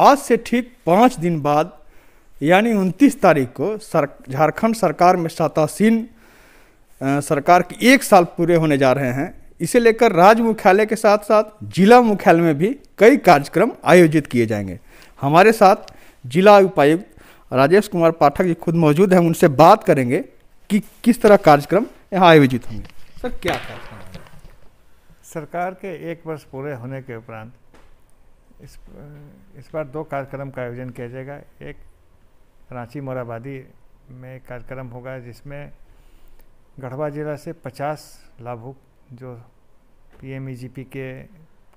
आज से ठीक पाँच दिन बाद यानी उनतीस तारीख को सर झारखंड सरकार में सतासीन सरकार के एक साल पूरे होने जा रहे हैं इसे लेकर राज्य मुख्यालय के साथ साथ जिला मुख्यालय में भी कई कार्यक्रम आयोजित किए जाएंगे हमारे साथ जिला उपायुक्त राजेश कुमार पाठक जी खुद मौजूद हैं उनसे बात करेंगे कि किस तरह कार्यक्रम यहाँ आयोजित होंगे सर क्या कार्यक्रम सरकार के एक वर्ष पूरे होने के उपरांत इस इस बार दो कार्यक्रम का आयोजन किया जाएगा एक रांची मोराबादी में एक कार्यक्रम होगा जिसमें गढ़वा जिला से 50 लाभुक जो पीएमईजीपी के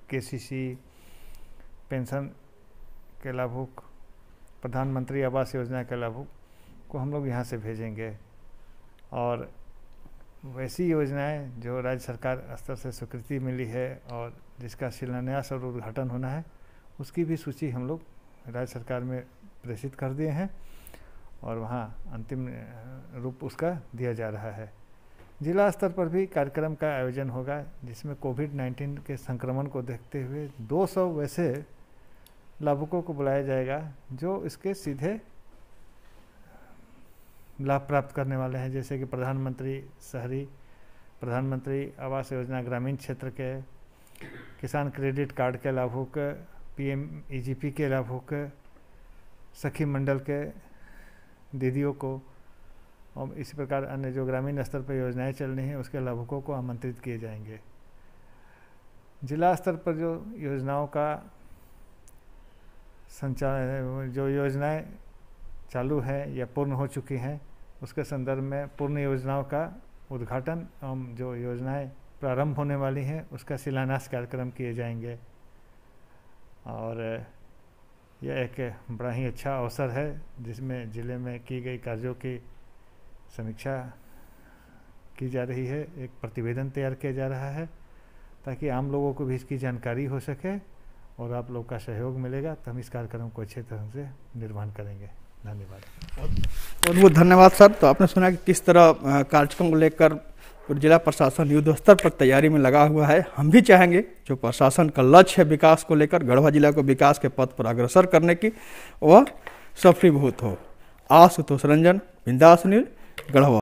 केसीसी पेंशन के लाभुक प्रधानमंत्री आवास योजना के लाभुक को हम लोग यहाँ से भेजेंगे और वैसी योजनाएं जो राज्य सरकार स्तर से स्वीकृति मिली है और जिसका शिलान्यास और उद्घाटन होना है उसकी भी सूची हम लोग राज्य सरकार में प्रेषित कर दिए हैं और वहाँ अंतिम रूप उसका दिया जा रहा है जिला स्तर पर भी कार्यक्रम का आयोजन होगा जिसमें कोविड 19 के संक्रमण को देखते हुए 200 वैसे लाभुकों को बुलाया जाएगा जो इसके सीधे लाभ प्राप्त करने वाले हैं जैसे कि प्रधानमंत्री शहरी प्रधानमंत्री आवास योजना ग्रामीण क्षेत्र के किसान क्रेडिट कार्ड के लाभुक पीएमईजीपी e के लाभ होकर सखी मंडल के दीदियों को और इसी प्रकार अन्य जो ग्रामीण स्तर पर योजनाएं चल रही हैं उसके लाभुकों को आमंत्रित किए जाएंगे जिला स्तर पर जो योजनाओं का संचालन जो योजनाएं चालू हैं या पूर्ण हो चुकी हैं उसके संदर्भ में पूर्ण योजनाओं का उद्घाटन एवं जो योजनाएं प्रारंभ होने वाली हैं उसका शिलान्यास कार्यक्रम किए जाएंगे और यह एक बड़ा ही अच्छा अवसर है जिसमें ज़िले में की गई कार्यों की समीक्षा की जा रही है एक प्रतिवेदन तैयार किया जा रहा है ताकि आम लोगों को भी इसकी जानकारी हो सके और आप लोग का सहयोग मिलेगा तो हम इस कार्यक्रम को अच्छे तरह से निर्माण करेंगे धन्यवाद बहुत बहुत धन्यवाद सर तो आपने सुना कि किस तरह कार्यक्रम को लेकर और जिला प्रशासन युद्ध स्तर पर तैयारी में लगा हुआ है हम भी चाहेंगे जो प्रशासन का लक्ष्य है विकास को लेकर गढ़वा जिला को विकास के पथ पर अग्रसर करने की वह सफलीभूत हो आशुतोष रंजन बिंदास गढ़वा